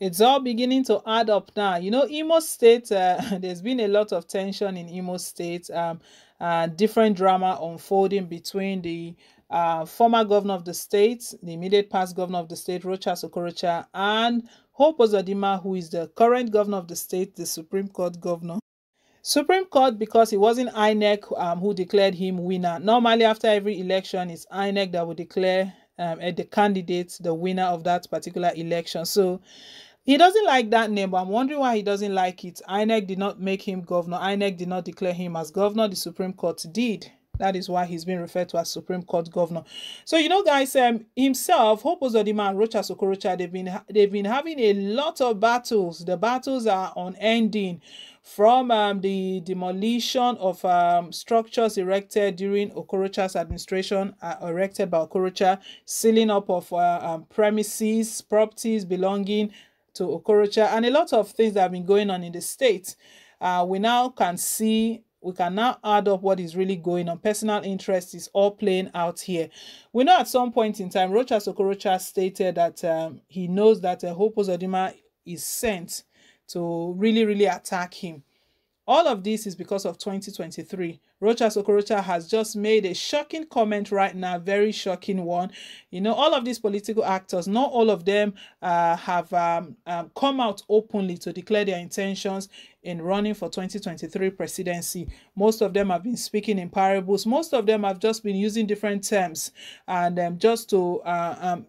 it's all beginning to add up now. You know, Imo State, uh, there's been a lot of tension in Imo State, um, uh, different drama unfolding between the uh, former governor of the state, the immediate past governor of the state, Rocha Sokorocha, and Hope Ozodima, who is the current governor of the state, the Supreme Court governor. Supreme Court, because it wasn't INEC um, who declared him winner. Normally, after every election, it's INEC that will declare um, the candidate the winner of that particular election. So he doesn't like that name, but I'm wondering why he doesn't like it. INEC did not make him governor. INEC did not declare him as governor. The Supreme Court did. That is why he's been referred to as Supreme Court Governor. So you know, guys, um, himself, Hope Ozodima and Rocha Sokorocha, they've been they've been having a lot of battles. The battles are unending, from um, the demolition of um, structures erected during Okorocha's administration, uh, erected by Okorocha, sealing up of uh, um, premises, properties belonging to Okorocha and a lot of things that have been going on in the state. Uh, we now can see we can now add up what is really going on. Personal interest is all playing out here. We know at some point in time, Rocha Okorocha stated that um, he knows that uh, Hopo Zodima is sent to really, really attack him. All of this is because of 2023. Rochas Okorocha has just made a shocking comment right now, very shocking one. You know, all of these political actors, not all of them uh, have um, um, come out openly to declare their intentions in running for 2023 presidency. Most of them have been speaking in parables. Most of them have just been using different terms and um, just to uh, um,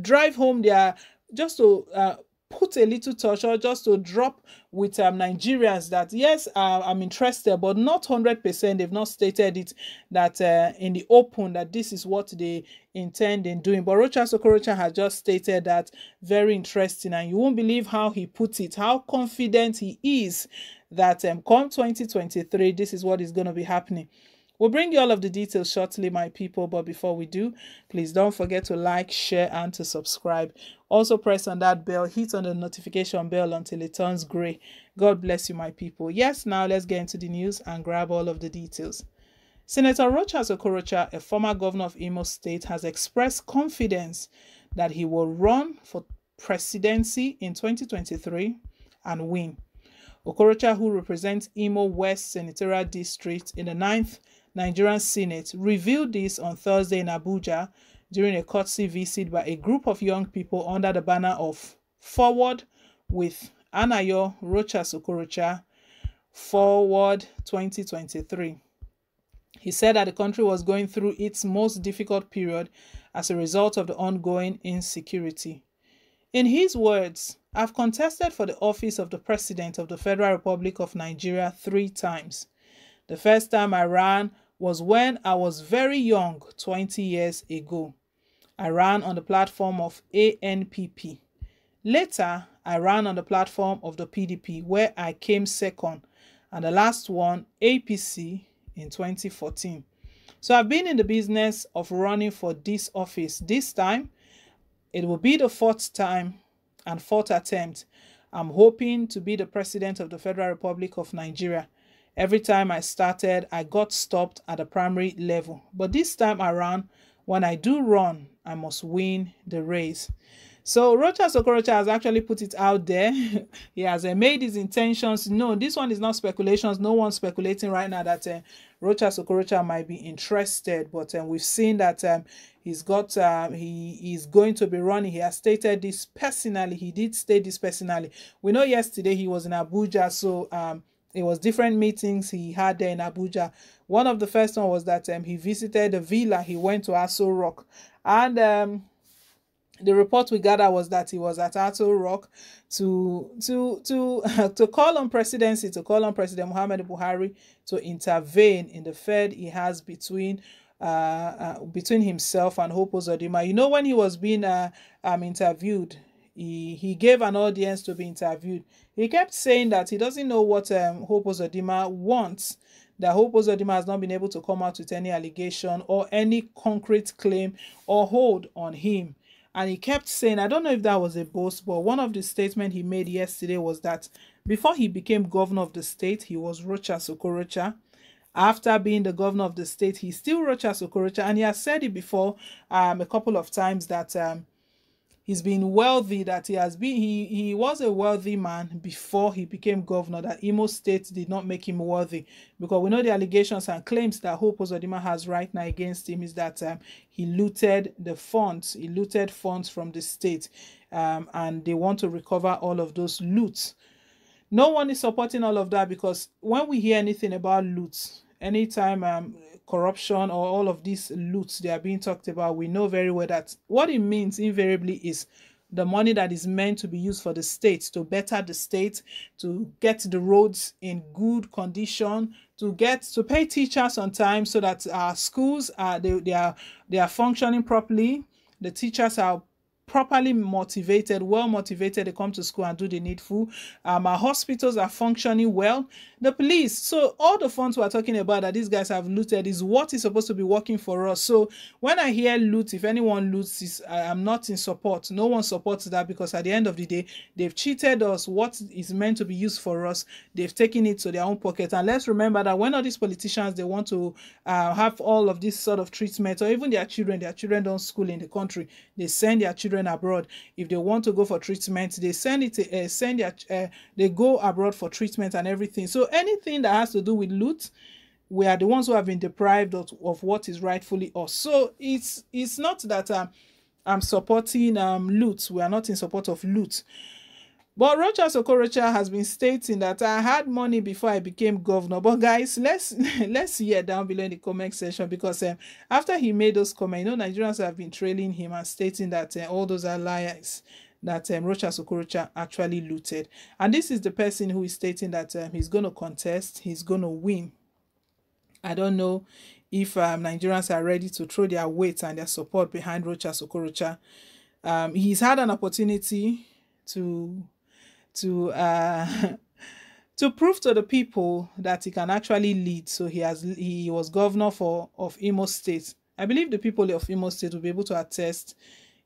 drive home their, just to uh, put a little touch or just to drop with um, Nigerians that yes, uh, I'm interested, but not 100%. They've not stated it that uh, in the open that this is what they intend in doing. But Rocha Sokorocha has just stated that very interesting, and you won't believe how he puts it, how confident he is that um, come 2023, this is what is going to be happening. We'll bring you all of the details shortly, my people. But before we do, please don't forget to like, share, and to subscribe. Also, press on that bell, hit on the notification bell until it turns gray. God bless you, my people. Yes, now let's get into the news and grab all of the details. Senator Rochas Okorocha, a former governor of Imo State, has expressed confidence that he will run for presidency in 2023 and win. Okorocha, who represents Imo West Senatorial District in the 9th Nigerian Senate, revealed this on Thursday in Abuja during a courtesy visit by a group of young people under the banner of Forward with Anayo Rocha Sokorocha, Forward 2023. He said that the country was going through its most difficult period as a result of the ongoing insecurity. In his words, I've contested for the office of the President of the Federal Republic of Nigeria three times. The first time I ran was when I was very young 20 years ago. I ran on the platform of ANPP. Later, I ran on the platform of the PDP where I came second and the last one APC in 2014. So I've been in the business of running for this office. This time, it will be the fourth time and fourth attempt. I'm hoping to be the president of the Federal Republic of Nigeria. Every time I started, I got stopped at the primary level. But this time around, when I do run, I must win the race. So Rocha Sokorocha has actually put it out there. he has uh, made his intentions. No, this one is not speculations. No one's speculating right now that uh, eh, Rocha Sokorocha might be interested. But um, we've seen that um, he's got um, he is going to be running. He has stated this personally. He did state this personally. We know yesterday he was in Abuja, so um, it was different meetings he had there in Abuja. One of the first one was that um, he visited a villa. He went to Aso Rock, and um, the report we gathered was that he was at Aso Rock to to to to call on presidency to call on President Muhammad Buhari to intervene in the Fed he has between. Uh, uh, between himself and Hope Zodima. You know, when he was being uh, um, interviewed, he, he gave an audience to be interviewed. He kept saying that he doesn't know what um, Hope Ozodima wants, that Hope Ozodima has not been able to come out with any allegation or any concrete claim or hold on him. And he kept saying, I don't know if that was a boast, but one of the statements he made yesterday was that before he became governor of the state, he was Rocha Sokorocha. After being the governor of the state, he's still Rocha Sokorocha. And he has said it before um, a couple of times that um, he's been wealthy that he has been he he was a wealthy man before he became governor that Imo State did not make him worthy because we know the allegations and claims that Hope Ozodima has right now against him is that um, he looted the funds he looted funds from the state um, and they want to recover all of those loots no one is supporting all of that because when we hear anything about loot anytime um, corruption or all of these loots they are being talked about, we know very well that what it means invariably is the money that is meant to be used for the state to better the state to get the roads in good condition to get to pay teachers on time so that our schools are they, they are they are functioning properly the teachers are properly motivated, well motivated. They come to school and do the needful. Um, our hospitals are functioning well. The police. So all the funds we're talking about that these guys have looted is what is supposed to be working for us. So when I hear loot, if anyone loots, is I'm not in support. No one supports that because at the end of the day, they've cheated us. What is meant to be used for us, they've taken it to their own pocket. And let's remember that when all these politicians they want to uh, have all of this sort of treatment, or even their children, their children don't school in the country. They send their children children abroad if they want to go for treatment they send it uh, send their uh, they go abroad for treatment and everything so anything that has to do with loot we are the ones who have been deprived of, of what is rightfully us so it's it's not that um, i'm supporting um loot we are not in support of loot but Rochas Okorocha has been stating that I had money before I became governor. But guys, let's let's hear down below in the comment section because um, after he made those comments, you know Nigerians have been trailing him and stating that uh, all those are liars that um, Rochas Okorocha actually looted. And this is the person who is stating that um, he's going to contest, he's going to win. I don't know if um, Nigerians are ready to throw their weight and their support behind Rochas Okorocha. Um, he's had an opportunity to to uh, to prove to the people that he can actually lead. So he has he was governor for of Imo State. I believe the people of Imo State will be able to attest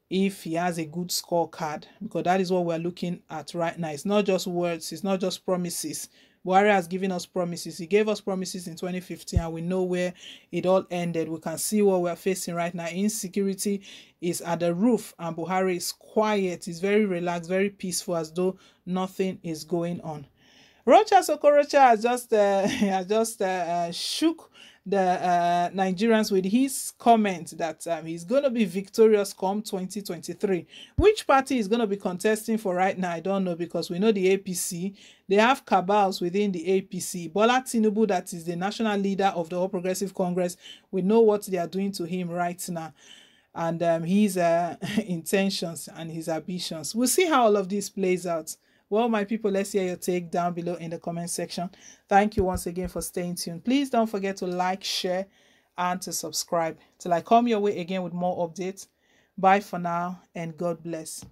if he has a good scorecard because that is what we're looking at right now. It's not just words, it's not just promises, Buhari has given us promises. He gave us promises in 2015 and we know where it all ended. We can see what we're facing right now. Insecurity is at the roof and Buhari is quiet. He's very relaxed, very peaceful as though nothing is going on. Rocha Sokorocha has just, uh, has just uh, uh shook the uh, Nigerians with his comment that um, he's going to be victorious come 2023. Which party is going to be contesting for right now, I don't know, because we know the APC, they have cabals within the APC. Bola Tinubu, that is the national leader of the All Progressive Congress, we know what they are doing to him right now and um, his uh, intentions and his ambitions. We'll see how all of this plays out. Well, my people, let's hear your take down below in the comment section. Thank you once again for staying tuned. Please don't forget to like, share, and to subscribe. Till I come your way again with more updates. Bye for now and God bless.